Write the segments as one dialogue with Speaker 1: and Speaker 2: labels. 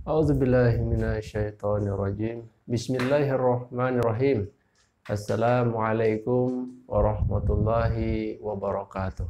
Speaker 1: A'udzu billahi minasyaitonir rajim. Bismillahirrahmanirrahim. Assalamualaikum warahmatullahi wabarakatuh.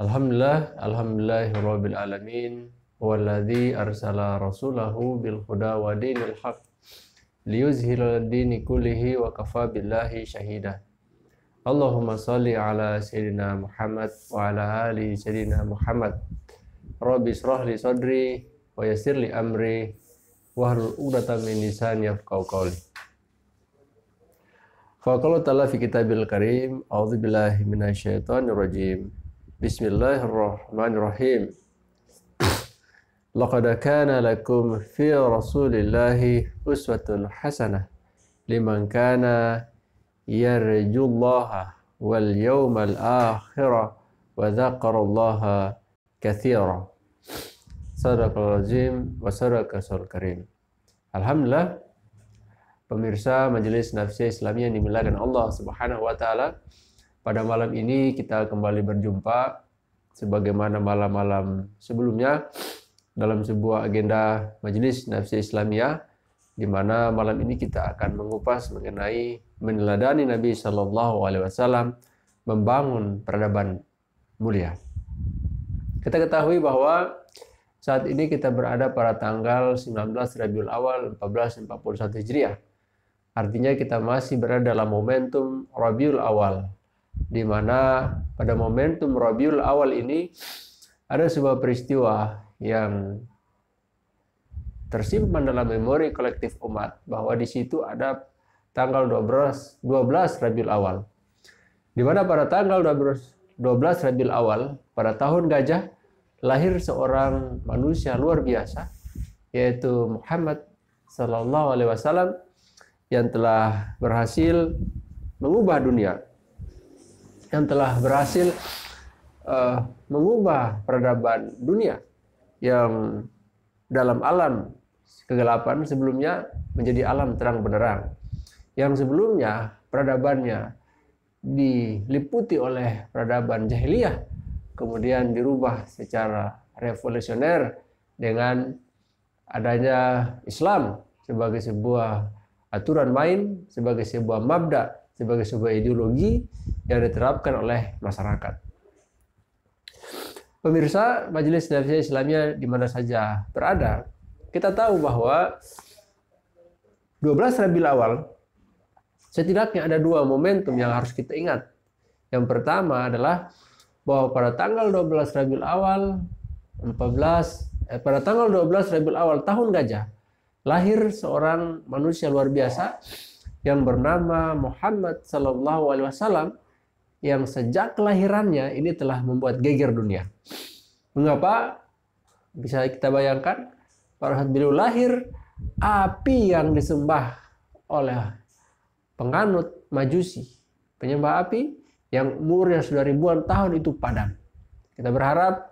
Speaker 1: Alhamdulillah, alhamdulillahirabbil alamin. Walladzi arsala rasulahu bil huda wa dinil haq liyuzhira dini kullihi wa kafa billahi shahida. Allahumma salli ala sayyidina Muhammad wa ala ali sayyidina Muhammad. Rabbi israh li sadri ويسر لي أمري واحلل عقدة من لساني يفقهوا قولي فقال تعالى في كتاب الكريم أعوذ بالله من الشيطان الرجيم بسم الله الرحمن الرحيم لقد كان لكم في رسول الله أسوة حسنة لمن كان يرجو الله واليوم الآخر وذكر الله كثيرا Sadaqal azim Alhamdulillah pemirsa Majelis Nafsi Islam yang dimuliakan Allah Subhanahu wa taala. Pada malam ini kita kembali berjumpa sebagaimana malam-malam sebelumnya dalam sebuah agenda Majelis Nafsi Islamiyah di mana malam ini kita akan mengupas mengenai meneladani Nabi Shallallahu alaihi wasallam membangun peradaban mulia. Kita ketahui bahwa saat ini kita berada pada tanggal 19 Rabiul Awal 1441 Hijriah. Artinya kita masih berada dalam momentum Rabiul Awal di mana pada momentum Rabiul Awal ini ada sebuah peristiwa yang tersimpan dalam memori kolektif umat bahwa di situ ada tanggal 12 12 Rabiul Awal. Di mana pada tanggal 12 12 Rabiul Awal pada tahun gajah lahir seorang manusia luar biasa yaitu Muhammad sallallahu alaihi wasallam yang telah berhasil mengubah dunia yang telah berhasil uh, mengubah peradaban dunia yang dalam alam kegelapan sebelumnya menjadi alam terang benderang yang sebelumnya peradabannya diliputi oleh peradaban jahiliyah kemudian dirubah secara revolusioner dengan adanya Islam sebagai sebuah aturan main, sebagai sebuah mabda, sebagai sebuah ideologi yang diterapkan oleh masyarakat. Pemirsa Majelis Nafsi Islamnya di mana saja berada, kita tahu bahwa 12 Rabiul Awal setidaknya ada dua momentum yang harus kita ingat. Yang pertama adalah bahwa pada tanggal 12 Rabiul Awal 14 eh, pada tanggal 12 Rabiul Awal tahun gajah lahir seorang manusia luar biasa yang bernama Muhammad Sallallahu Alaihi Wasallam yang sejak kelahirannya ini telah membuat geger dunia. Mengapa? Bisa kita bayangkan pada saat beliau lahir api yang disembah oleh penganut majusi penyembah api yang umurnya sudah ribuan tahun itu padam. Kita berharap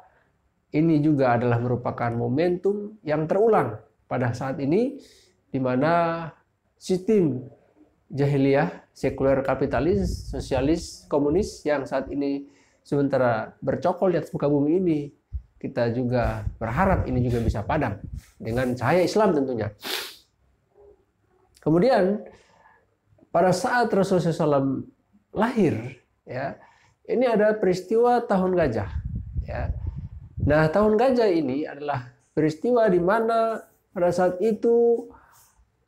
Speaker 1: ini juga adalah merupakan momentum yang terulang pada saat ini di mana sistem jahiliyah, sekuler kapitalis, sosialis, komunis yang saat ini sementara bercokol di atas muka bumi ini kita juga berharap ini juga bisa padam dengan cahaya Islam tentunya. Kemudian pada saat Rasulullah SAW lahir Ya. Ini adalah peristiwa tahun gajah. Ya. Nah, tahun gajah ini adalah peristiwa di mana pada saat itu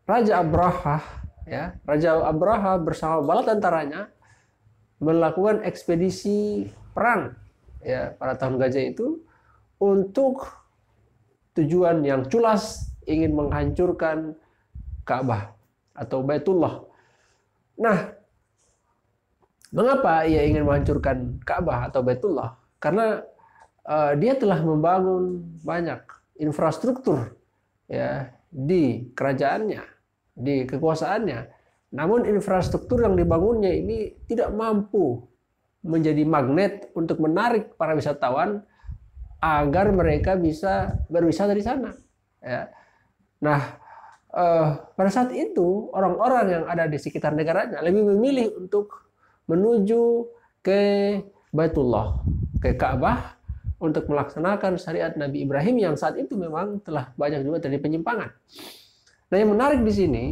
Speaker 1: Raja Abraha, ya, Raja Abraha bersama tentaranya melakukan ekspedisi perang ya pada tahun gajah itu untuk tujuan yang culas ingin menghancurkan Ka'bah atau Baitullah. Nah, Mengapa ia ingin menghancurkan Ka'bah atau Baitullah? Karena uh, dia telah membangun banyak infrastruktur ya di kerajaannya, di kekuasaannya. Namun infrastruktur yang dibangunnya ini tidak mampu menjadi magnet untuk menarik para wisatawan agar mereka bisa berwisata di sana. Ya. Nah, eh, pada saat itu orang-orang yang ada di sekitar negaranya lebih memilih untuk menuju ke Baitullah, ke Ka'bah untuk melaksanakan syariat Nabi Ibrahim yang saat itu memang telah banyak juga terjadi penyimpangan. Nah, yang menarik di sini,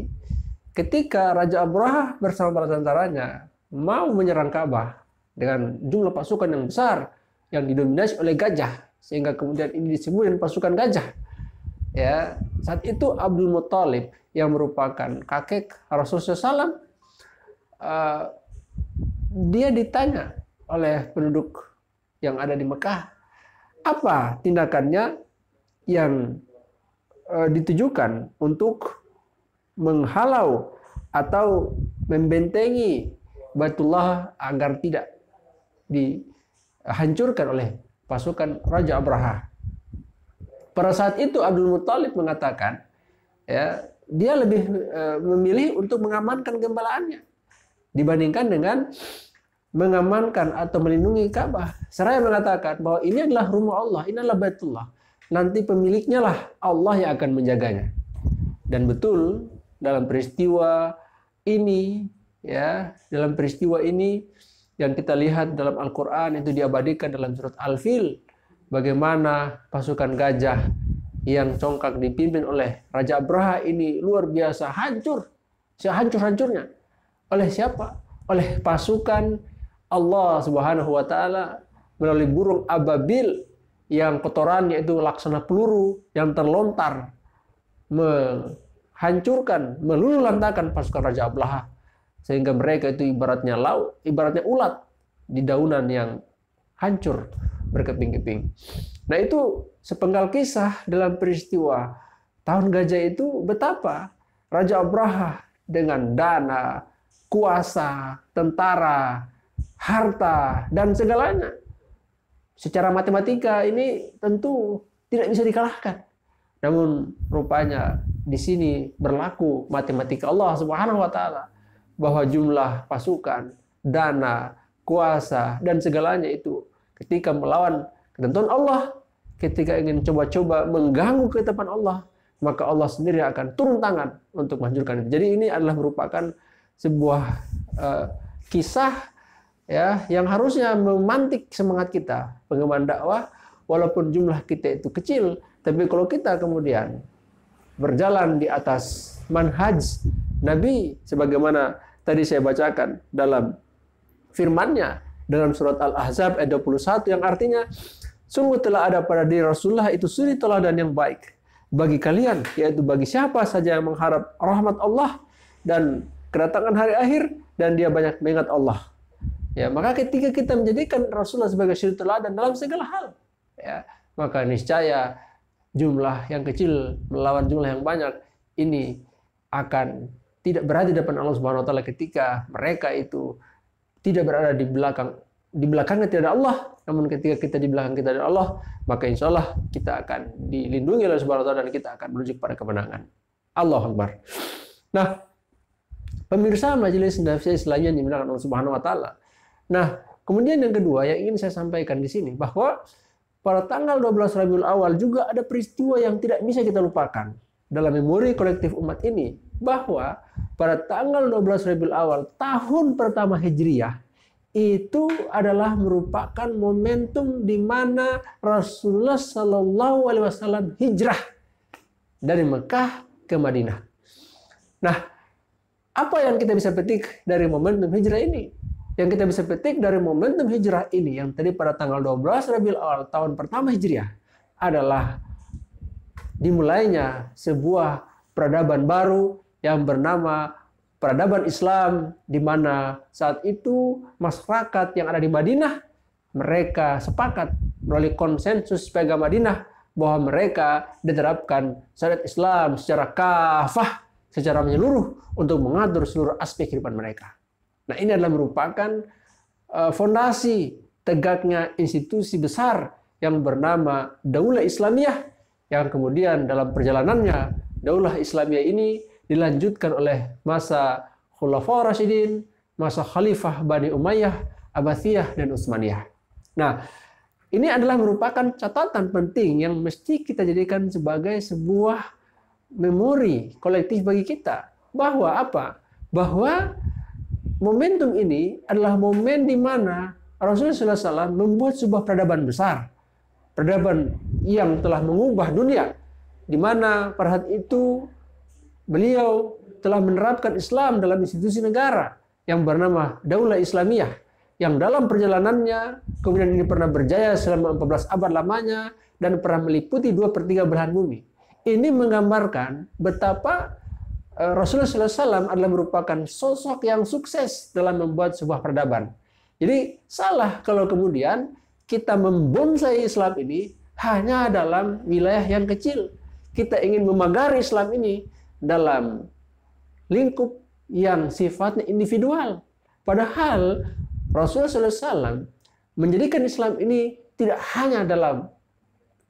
Speaker 1: ketika Raja Abraha bersama para tentaranya mau menyerang Ka'bah dengan jumlah pasukan yang besar yang didominasi oleh gajah, sehingga kemudian ini disebut dengan pasukan gajah. Ya, saat itu Abdul Muthalib yang merupakan kakek Rasulullah SAW dia ditanya oleh penduduk yang ada di Mekah, apa tindakannya yang eh, ditujukan untuk menghalau atau membentengi Baitullah agar tidak dihancurkan oleh pasukan Raja Abraha. Pada saat itu Abdul Muthalib mengatakan, ya, dia lebih eh, memilih untuk mengamankan gembalaannya dibandingkan dengan mengamankan atau melindungi Ka'bah. Seraya mengatakan bahwa ini adalah rumah Allah, ini adalah Baitullah. Nanti pemiliknya lah Allah yang akan menjaganya. Dan betul dalam peristiwa ini ya, dalam peristiwa ini yang kita lihat dalam Al-Qur'an itu diabadikan dalam surat Al-Fil bagaimana pasukan gajah yang congkak dipimpin oleh Raja Abraha ini luar biasa hancur sehancur-hancurnya oleh siapa? Oleh pasukan Allah Subhanahu wa taala melalui burung ababil yang kotorannya itu laksana peluru yang terlontar menghancurkan, meluluhlantakkan pasukan Raja Ablaha sehingga mereka itu ibaratnya laut, ibaratnya ulat di daunan yang hancur berkeping-keping. Nah itu sepenggal kisah dalam peristiwa tahun gajah itu betapa Raja Abraha dengan dana, kuasa, tentara, harta, dan segalanya. Secara matematika ini tentu tidak bisa dikalahkan. Namun rupanya di sini berlaku matematika Allah Subhanahu wa taala bahwa jumlah pasukan, dana, kuasa dan segalanya itu ketika melawan ketentuan Allah, ketika ingin coba-coba mengganggu ketetapan Allah, maka Allah sendiri akan turun tangan untuk menghancurkan Jadi ini adalah merupakan sebuah uh, kisah ya yang harusnya memantik semangat kita pengemban dakwah walaupun jumlah kita itu kecil tapi kalau kita kemudian berjalan di atas manhaj Nabi sebagaimana tadi saya bacakan dalam firmannya nya dalam surat Al-Ahzab ayat 21 yang artinya sungguh telah ada pada diri Rasulullah itu suri teladan yang baik bagi kalian yaitu bagi siapa saja yang mengharap rahmat Allah dan kedatangan hari akhir dan dia banyak mengingat Allah. Ya, maka ketika kita menjadikan Rasulullah sebagai suri teladan dalam segala hal, ya, maka niscaya jumlah yang kecil melawan jumlah yang banyak ini akan tidak berada di depan Allah Subhanahu wa taala ketika mereka itu tidak berada di belakang di belakangnya tidak ada Allah, namun ketika kita di belakang kita ada Allah, maka insya Allah kita akan dilindungi oleh Subhanahu wa taala dan kita akan menuju pada kemenangan. Allah Akbar. Nah, Pemirsa Majelis Nafsi saya yang dimuliakan Allah Subhanahu wa taala. Nah, kemudian yang kedua yang ingin saya sampaikan di sini bahwa pada tanggal 12 Rabiul Awal juga ada peristiwa yang tidak bisa kita lupakan dalam memori kolektif umat ini bahwa pada tanggal 12 Rabiul Awal tahun pertama Hijriah itu adalah merupakan momentum di mana Rasulullah Shallallahu Alaihi Wasallam hijrah dari Mekah ke Madinah. Nah, apa yang kita bisa petik dari momentum hijrah ini? Yang kita bisa petik dari momentum hijrah ini yang tadi pada tanggal 12 Rabiul Awal tahun pertama Hijriah adalah dimulainya sebuah peradaban baru yang bernama peradaban Islam di mana saat itu masyarakat yang ada di Madinah mereka sepakat melalui konsensus pegang Madinah bahwa mereka diterapkan syariat Islam secara kafah secara menyeluruh untuk mengatur seluruh aspek kehidupan mereka. Nah, ini adalah merupakan eh, fondasi tegaknya institusi besar yang bernama Daulah Islamiyah yang kemudian dalam perjalanannya Daulah Islamiyah ini dilanjutkan oleh masa Khulafaur Rasyidin, masa Khalifah Bani Umayyah, Abathiyah dan Utsmaniyah. Nah, ini adalah merupakan catatan penting yang mesti kita jadikan sebagai sebuah memori kolektif bagi kita bahwa apa? Bahwa momentum ini adalah momen di mana Rasulullah SAW membuat sebuah peradaban besar, peradaban yang telah mengubah dunia, di mana pada saat itu beliau telah menerapkan Islam dalam institusi negara yang bernama Daulah Islamiyah, yang dalam perjalanannya kemudian ini pernah berjaya selama 14 abad lamanya dan pernah meliputi dua pertiga tiga belahan bumi. Ini menggambarkan betapa e, Rasulullah SAW adalah merupakan sosok yang sukses dalam membuat sebuah peradaban. Jadi salah kalau kemudian kita membonsai Islam ini hanya dalam wilayah yang kecil. Kita ingin memagari Islam ini dalam lingkup yang sifatnya individual. Padahal Rasulullah SAW menjadikan Islam ini tidak hanya dalam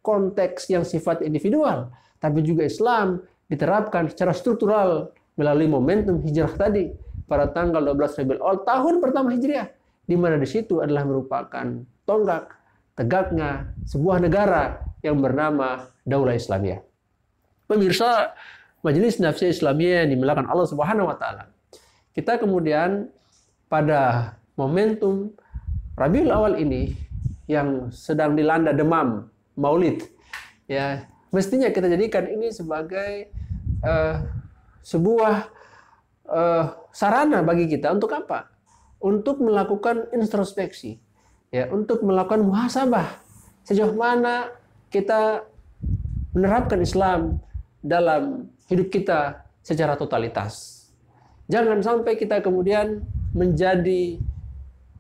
Speaker 1: konteks yang sifat individual, tapi juga Islam diterapkan secara struktural melalui momentum hijrah tadi pada tanggal 12 Rabiul Awal tahun pertama Hijriah di mana di situ adalah merupakan tonggak tegaknya sebuah negara yang bernama Daulah Islamiyah. Pemirsa, Majelis Nafsi Islamiyah yang dimilakan Allah Subhanahu wa taala. Kita kemudian pada momentum Rabiul Awal ini yang sedang dilanda demam Maulid ya mestinya kita jadikan ini sebagai uh, sebuah uh, sarana bagi kita untuk apa? Untuk melakukan introspeksi, ya, untuk melakukan muhasabah sejauh mana kita menerapkan Islam dalam hidup kita secara totalitas. Jangan sampai kita kemudian menjadi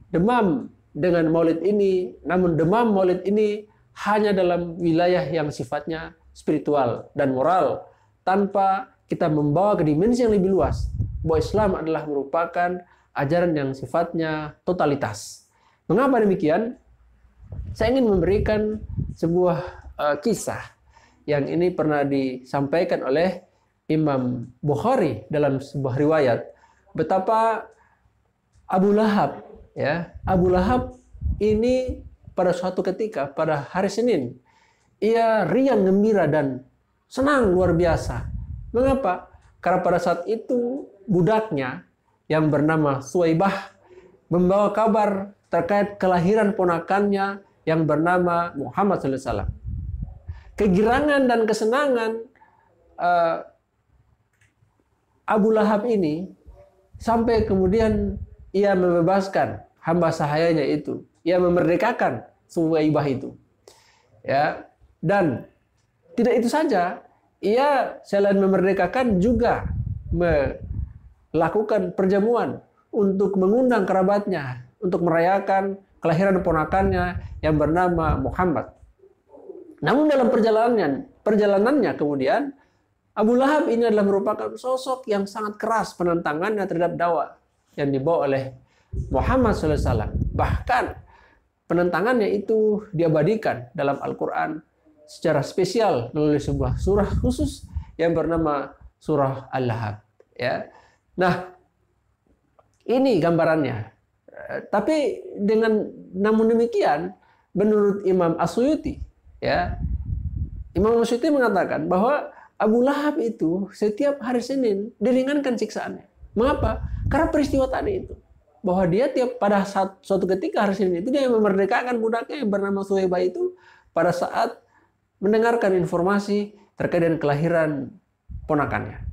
Speaker 1: demam dengan maulid ini, namun demam maulid ini hanya dalam wilayah yang sifatnya spiritual dan moral tanpa kita membawa ke dimensi yang lebih luas bahwa Islam adalah merupakan ajaran yang sifatnya totalitas. Mengapa demikian? Saya ingin memberikan sebuah uh, kisah yang ini pernah disampaikan oleh Imam Bukhari dalam sebuah riwayat betapa Abu Lahab ya Abu Lahab ini pada suatu ketika pada hari Senin ia riang gembira dan senang luar biasa. Mengapa? Karena pada saat itu budaknya yang bernama Suwaibah membawa kabar terkait kelahiran ponakannya yang bernama Muhammad SAW. Kegirangan dan kesenangan uh, Abu Lahab ini sampai kemudian ia membebaskan hamba sahayanya itu. Ia memerdekakan Suwaibah itu. Ya, dan tidak itu saja, ia selain memerdekakan juga melakukan perjamuan untuk mengundang kerabatnya untuk merayakan kelahiran ponakannya yang bernama Muhammad. Namun dalam perjalanannya, perjalanannya kemudian Abu Lahab ini adalah merupakan sosok yang sangat keras penentangannya terhadap dakwah yang dibawa oleh Muhammad SAW. Bahkan penentangannya itu diabadikan dalam Al-Quran secara spesial melalui sebuah surah khusus yang bernama surah Al-Lahab ya. Nah, ini gambarannya. Eh, tapi dengan namun demikian menurut Imam Asuyuti, ya Imam Asuyuti mengatakan bahwa Abu Lahab itu setiap hari Senin diringankan siksaannya. Mengapa? Karena peristiwa tadi itu bahwa dia tiap pada saat suatu ketika hari Senin itu dia memerdekakan budaknya yang bernama Suheba itu pada saat mendengarkan informasi terkait dengan kelahiran ponakannya.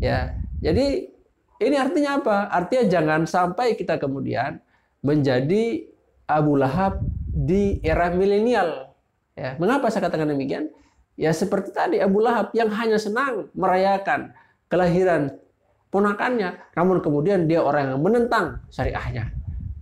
Speaker 1: Ya, jadi ini artinya apa? Artinya jangan sampai kita kemudian menjadi Abu Lahab di era milenial. Ya, mengapa saya katakan demikian? Ya seperti tadi Abu Lahab yang hanya senang merayakan kelahiran ponakannya, namun kemudian dia orang yang menentang syariahnya.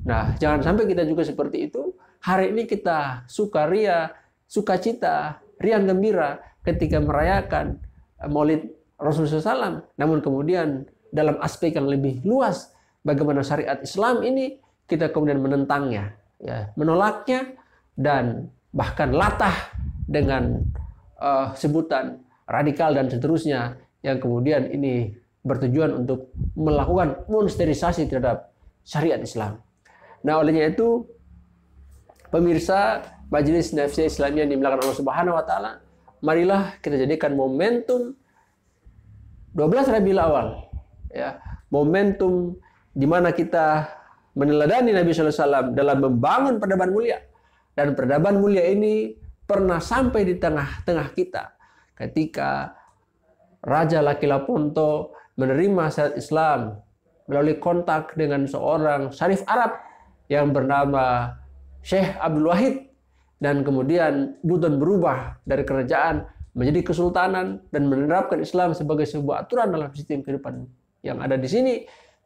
Speaker 1: Nah, jangan sampai kita juga seperti itu. Hari ini kita sukaria, sukacita, riang gembira ketika merayakan eh, Maulid Rasulullah SAW. Namun kemudian dalam aspek yang lebih luas bagaimana syariat Islam ini kita kemudian menentangnya, ya, menolaknya dan bahkan latah dengan uh, sebutan radikal dan seterusnya yang kemudian ini bertujuan untuk melakukan monsterisasi terhadap syariat Islam. Nah, olehnya itu pemirsa majelis nafsi Islamiyah yang dimilakan Allah Subhanahu wa taala, marilah kita jadikan momentum 12 Rabiul Awal ya, momentum di mana kita meneladani Nabi sallallahu alaihi wasallam dalam membangun peradaban mulia dan peradaban mulia ini pernah sampai di tengah-tengah kita ketika Raja Laki Laponto menerima syariat Islam melalui kontak dengan seorang syarif Arab yang bernama Syekh Abdul Wahid dan kemudian Buton berubah dari kerajaan menjadi kesultanan dan menerapkan Islam sebagai sebuah aturan dalam sistem kehidupan yang ada di sini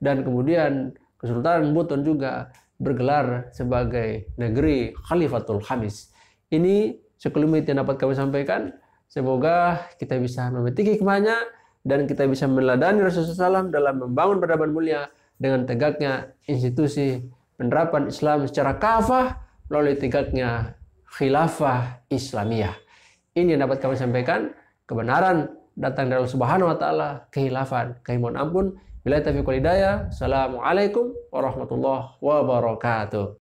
Speaker 1: dan kemudian Kesultanan Buton juga bergelar sebagai negeri Khalifatul Hamis. Ini sekelumit yang dapat kami sampaikan. Semoga kita bisa memetik hikmahnya dan kita bisa meladani Rasulullah SAW dalam membangun peradaban mulia dengan tegaknya institusi penerapan Islam secara kafah melalui tegaknya khilafah Islamiyah. Ini yang dapat kami sampaikan, kebenaran datang dari Allah Subhanahu wa taala, kehilafan, kehimbauan ampun. Bila taufiq wal hidayah. Assalamualaikum warahmatullahi wabarakatuh.